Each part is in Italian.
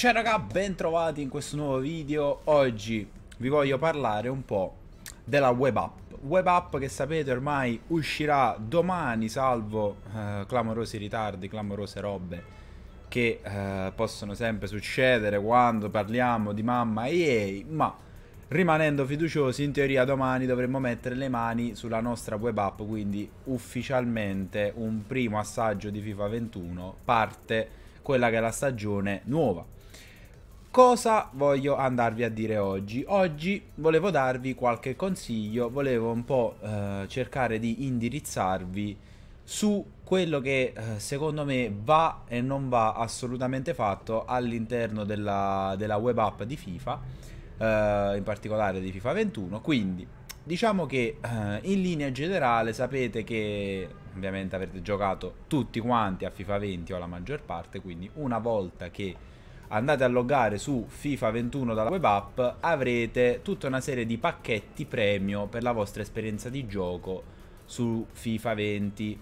Ciao raga, bentrovati in questo nuovo video. Oggi vi voglio parlare un po' della web app. Web app che sapete ormai uscirà domani, salvo eh, clamorosi ritardi, clamorose robe che eh, possono sempre succedere quando parliamo di mamma EA, ma rimanendo fiduciosi in teoria domani dovremmo mettere le mani sulla nostra web app, quindi ufficialmente un primo assaggio di FIFA 21 parte quella che è la stagione nuova. Cosa voglio andarvi a dire oggi? Oggi volevo darvi qualche consiglio, volevo un po' eh, cercare di indirizzarvi su quello che eh, secondo me va e non va assolutamente fatto all'interno della, della, web app di FIFA, eh, in particolare di FIFA 21. Quindi diciamo che eh, in linea generale sapete che ovviamente avrete giocato tutti quanti a FIFA 20 o la maggior parte, quindi una volta che andate a loggare su FIFA 21 dalla web app avrete tutta una serie di pacchetti premio per la vostra esperienza di gioco su FIFA 20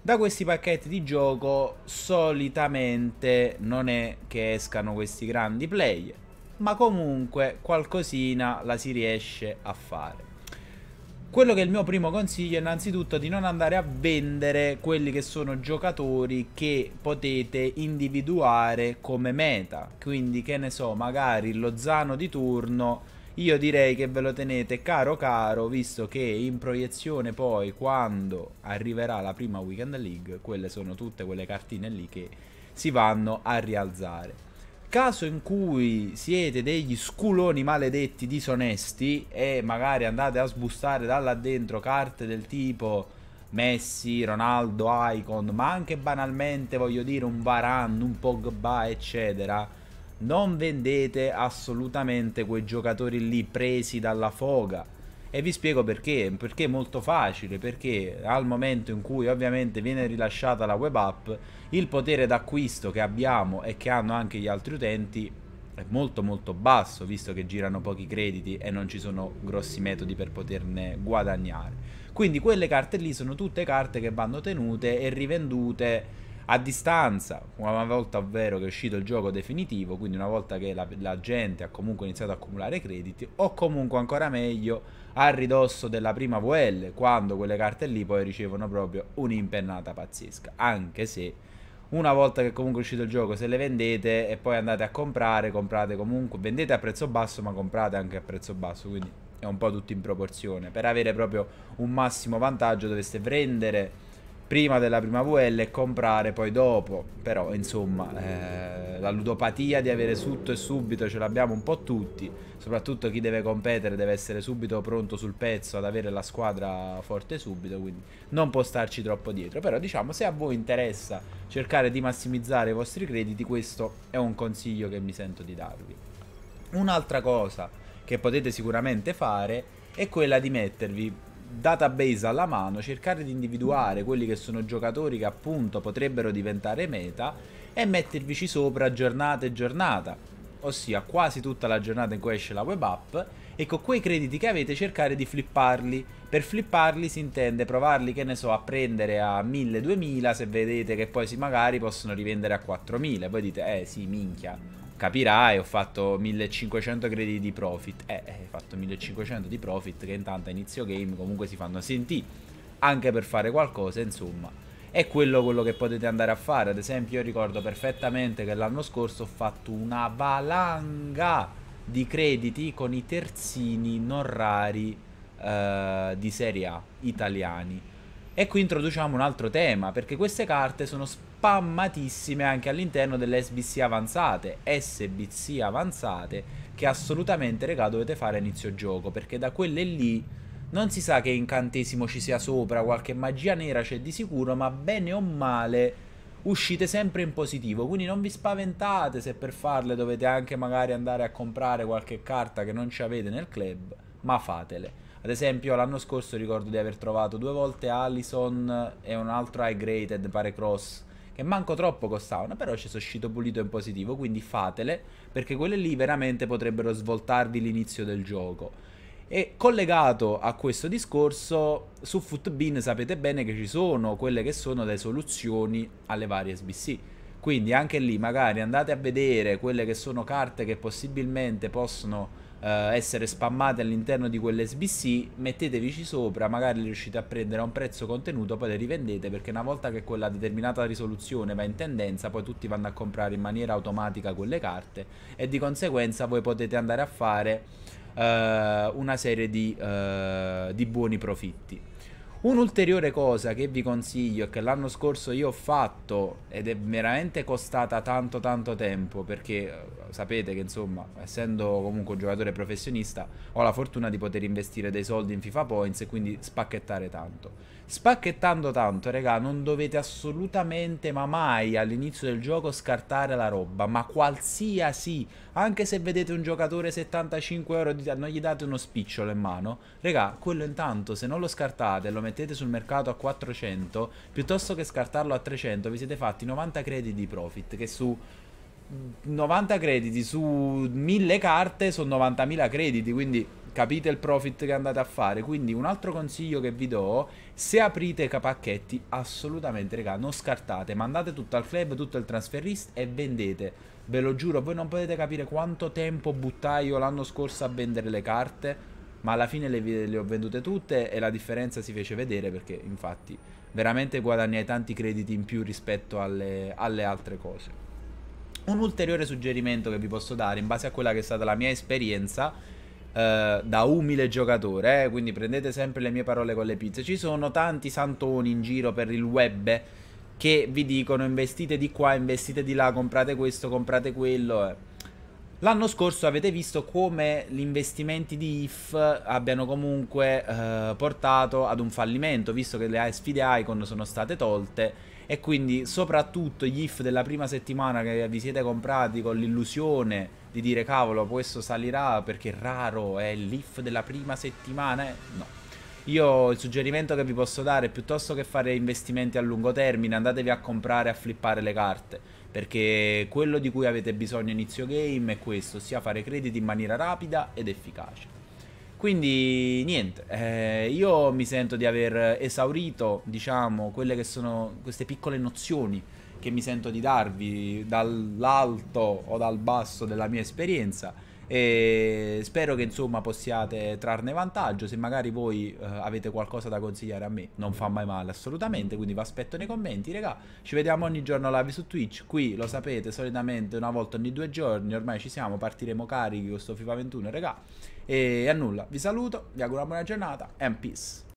da questi pacchetti di gioco solitamente non è che escano questi grandi player ma comunque qualcosina la si riesce a fare quello che è il mio primo consiglio è innanzitutto di non andare a vendere quelli che sono giocatori che potete individuare come meta. Quindi che ne so, magari lo zano di turno, io direi che ve lo tenete caro caro, visto che in proiezione poi quando arriverà la prima Weekend League, quelle sono tutte quelle cartine lì che si vanno a rialzare caso in cui siete degli sculoni maledetti disonesti e magari andate a sbustare da là dentro carte del tipo Messi, Ronaldo, Icon, ma anche banalmente voglio dire un Varan, un Pogba, eccetera. Non vendete assolutamente quei giocatori lì presi dalla foga e vi spiego perché, perché è molto facile, perché al momento in cui ovviamente viene rilasciata la web app, il potere d'acquisto che abbiamo e che hanno anche gli altri utenti è molto molto basso, visto che girano pochi crediti e non ci sono grossi metodi per poterne guadagnare. Quindi quelle carte lì sono tutte carte che vanno tenute e rivendute a distanza, una volta ovvero che è uscito il gioco definitivo, quindi una volta che la, la gente ha comunque iniziato a accumulare crediti, o comunque ancora meglio a ridosso della prima VL, quando quelle carte lì poi ricevono proprio un'impennata pazzesca, anche se una volta che comunque è uscito il gioco, se le vendete e poi andate a comprare, comprate comunque, vendete a prezzo basso, ma comprate anche a prezzo basso, quindi è un po' tutto in proporzione. Per avere proprio un massimo vantaggio dovreste vendere prima della prima VL e comprare poi dopo. Però insomma eh, la ludopatia di avere tutto e subito ce l'abbiamo un po' tutti, soprattutto chi deve competere deve essere subito pronto sul pezzo ad avere la squadra forte subito, quindi non può starci troppo dietro. Però diciamo se a voi interessa cercare di massimizzare i vostri crediti questo è un consiglio che mi sento di darvi. Un'altra cosa che potete sicuramente fare è quella di mettervi database alla mano, cercare di individuare quelli che sono giocatori che appunto potrebbero diventare meta e mettervici sopra giornata e giornata, ossia quasi tutta la giornata in cui esce la web app e con quei crediti che avete cercare di flipparli. Per flipparli si intende provarli, che ne so, a prendere a 1000-2000 se vedete che poi si magari possono rivendere a 4000, Voi dite "Eh sì, minchia" capirai ho fatto 1500 crediti di profit eh, eh, ho fatto 1500 di profit che intanto a inizio game comunque si fanno sentire anche per fare qualcosa insomma è quello, quello che potete andare a fare ad esempio io ricordo perfettamente che l'anno scorso ho fatto una valanga di crediti con i terzini non rari eh, di Serie A italiani e qui introduciamo un altro tema, perché queste carte sono spammatissime anche all'interno delle SBC avanzate, SBC avanzate, che assolutamente, regà, dovete fare a inizio gioco, perché da quelle lì non si sa che incantesimo ci sia sopra, qualche magia nera c'è di sicuro, ma bene o male uscite sempre in positivo, quindi non vi spaventate se per farle dovete anche magari andare a comprare qualche carta che non ci avete nel club, ma fatele. Ad esempio l'anno scorso ricordo di aver trovato due volte Allison e un altro high graded, pare cross, che manco troppo costavano, però ci sono uscito pulito in positivo, quindi fatele, perché quelle lì veramente potrebbero svoltarvi l'inizio del gioco. E collegato a questo discorso, su Footbin sapete bene che ci sono quelle che sono le soluzioni alle varie SBC. Quindi anche lì magari andate a vedere quelle che sono carte che possibilmente possono eh, essere spammate all'interno di quell'SBC, mettetevici sopra, magari riuscite a prendere a un prezzo contenuto, poi le rivendete perché una volta che quella determinata risoluzione va in tendenza, poi tutti vanno a comprare in maniera automatica quelle carte e di conseguenza voi potete andare a fare eh, una serie di, eh, di buoni profitti. Un'ulteriore cosa che vi consiglio e che l'anno scorso io ho fatto ed è veramente costata tanto tanto tempo perché eh, sapete che insomma, essendo comunque un giocatore professionista, ho la fortuna di poter investire dei soldi in FIFA Points e quindi spacchettare tanto. Spacchettando tanto, raga, non dovete assolutamente, ma mai all'inizio del gioco scartare la roba, ma qualsiasi, anche se vedete un giocatore 75 euro, di, non gli date uno spicciolo in mano, raga, quello intanto, se non lo scartate e lo mettete sul mercato a 400, piuttosto che scartarlo a 300, vi siete fatti 90 crediti di profit, che su 90 crediti su 1000 carte sono 90.000 crediti, quindi capite il profit che andate a fare. Quindi un altro consiglio che vi do, se aprite pacchetti, assolutamente raga, non scartate, mandate tutto al club, tutto il transferrist e vendete. Ve lo giuro, voi non potete capire quanto tempo buttai io l'anno scorso a vendere le carte, ma alla fine le, le ho vendute tutte e la differenza si fece vedere perché infatti veramente guadagnai tanti crediti in più rispetto alle, alle altre cose. Un ulteriore suggerimento che vi posso dare in base a quella che è stata la mia esperienza eh, da umile giocatore, eh, quindi prendete sempre le mie parole con le pizze, ci sono tanti santoni in giro per il web che vi dicono investite di qua, investite di là, comprate questo, comprate quello. Eh. L'anno scorso avete visto come gli investimenti di IF abbiano comunque eh, portato ad un fallimento, visto che le sfide Icon sono state tolte e quindi soprattutto gli IF della prima settimana che vi siete comprati con l'illusione di dire cavolo questo salirà perché è raro, è l'IF della prima settimana, eh, no. Io il suggerimento che vi posso dare, è piuttosto che fare investimenti a lungo termine, andatevi a comprare e a flippare le carte. Perché quello di cui avete bisogno inizio game è questo, ossia fare crediti in maniera rapida ed efficace. Quindi niente, eh, io mi sento di aver esaurito, diciamo, quelle che sono queste piccole nozioni che mi sento di darvi dall'alto o dal basso della mia esperienza e spero che insomma possiate trarne vantaggio se magari voi eh, avete qualcosa da consigliare a me non fa mai male assolutamente quindi vi aspetto nei commenti regà ci vediamo ogni giorno live su Twitch qui lo sapete solitamente una volta ogni due giorni ormai ci siamo partiremo carichi con sto FIFA 21 regà e a nulla vi saluto vi auguro una buona giornata and peace